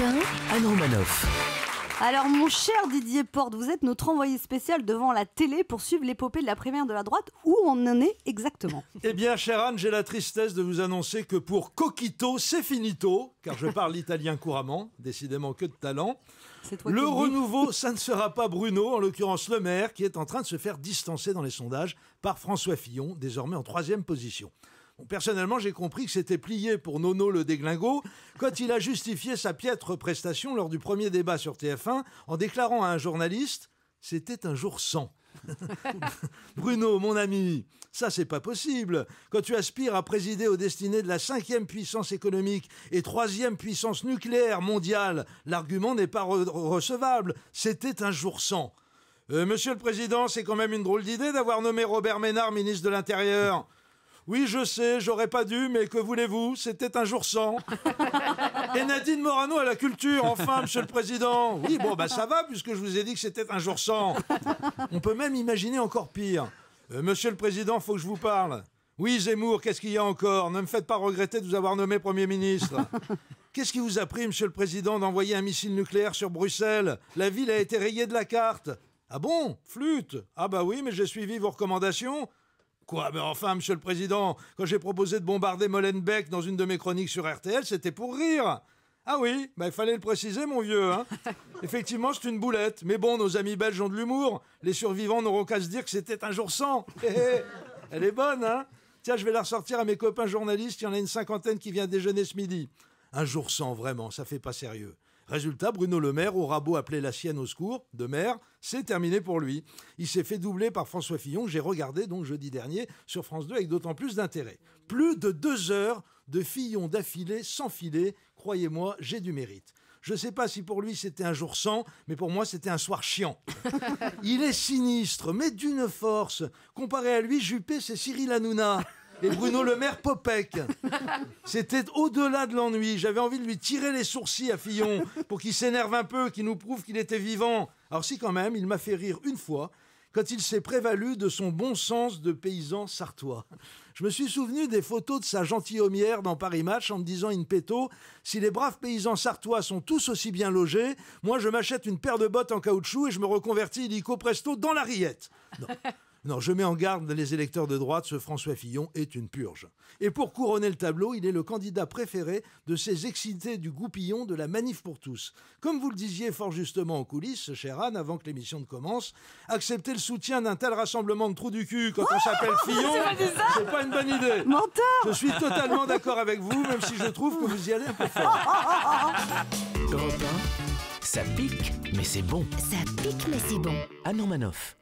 Anne Romanoff. Alors mon cher Didier Porte, vous êtes notre envoyé spécial devant la télé pour suivre l'épopée de la primaire de la droite. Où on en est exactement Eh bien chère Anne, j'ai la tristesse de vous annoncer que pour Coquito, c'est finito, car je parle italien couramment, décidément que de talent. Le renouveau, ça ne sera pas Bruno, en l'occurrence le maire, qui est en train de se faire distancer dans les sondages par François Fillon, désormais en troisième position personnellement, j'ai compris que c'était plié pour Nono le déglingo quand il a justifié sa piètre prestation lors du premier débat sur TF1 en déclarant à un journaliste C'était un jour sans. Bruno, mon ami, ça c'est pas possible. Quand tu aspires à présider aux destinées de la cinquième puissance économique et troisième puissance nucléaire mondiale, l'argument n'est pas recevable. C'était un jour sans. Euh, monsieur le Président, c'est quand même une drôle d'idée d'avoir nommé Robert Ménard ministre de l'Intérieur. Oui, je sais, j'aurais pas dû, mais que voulez-vous C'était un jour sans. Et Nadine Morano à la culture, enfin, monsieur le président. Oui, bon, bah ça va, puisque je vous ai dit que c'était un jour sans. On peut même imaginer encore pire. Euh, monsieur le président, faut que je vous parle. Oui, Zemmour, qu'est-ce qu'il y a encore Ne me faites pas regretter de vous avoir nommé Premier ministre. Qu'est-ce qui vous a pris, monsieur le président, d'envoyer un missile nucléaire sur Bruxelles La ville a été rayée de la carte. Ah bon Flûte Ah bah oui, mais j'ai suivi vos recommandations. Quoi Mais enfin, monsieur le président, quand j'ai proposé de bombarder Molenbeek dans une de mes chroniques sur RTL, c'était pour rire. Ah oui, bah, il fallait le préciser, mon vieux. Hein. Effectivement, c'est une boulette. Mais bon, nos amis belges ont de l'humour. Les survivants n'auront qu'à se dire que c'était un jour sans. Eh, eh, eh. Elle est bonne, hein Tiens, je vais la ressortir à mes copains journalistes. Il y en a une cinquantaine qui vient déjeuner ce midi. Un jour sans, vraiment, ça fait pas sérieux. Résultat, Bruno Le Maire au beau appelé la sienne au secours, de maire, c'est terminé pour lui. Il s'est fait doubler par François Fillon, j'ai regardé donc jeudi dernier sur France 2 avec d'autant plus d'intérêt. Plus de deux heures de Fillon d'affilée, sans filet, croyez-moi, j'ai du mérite. Je ne sais pas si pour lui c'était un jour sans, mais pour moi c'était un soir chiant. Il est sinistre, mais d'une force. Comparé à lui, Juppé, c'est Cyril Hanouna. Et Bruno Le Maire Popek. C'était au-delà de l'ennui. J'avais envie de lui tirer les sourcils à Fillon pour qu'il s'énerve un peu, qu'il nous prouve qu'il était vivant. Alors si quand même, il m'a fait rire une fois quand il s'est prévalu de son bon sens de paysan sartois. Je me suis souvenu des photos de sa gentilhommière dans Paris Match en me disant in petto si les braves paysans sartois sont tous aussi bien logés, moi je m'achète une paire de bottes en caoutchouc et je me reconvertis illico presto dans la rillette. Non, je mets en garde les électeurs de droite, ce François Fillon est une purge. Et pour couronner le tableau, il est le candidat préféré de ces excités du goupillon de la manif pour tous. Comme vous le disiez fort justement en coulisses, cher Anne, avant que l'émission ne commence, accepter le soutien d'un tel rassemblement de trous du cul quand on s'appelle Fillon, c'est pas une bonne idée. Menteur Je suis totalement d'accord avec vous, même si je trouve que vous y allez un peu fort. Ça pique, mais c'est bon. Ça pique, mais c'est bon. Anne Manoff.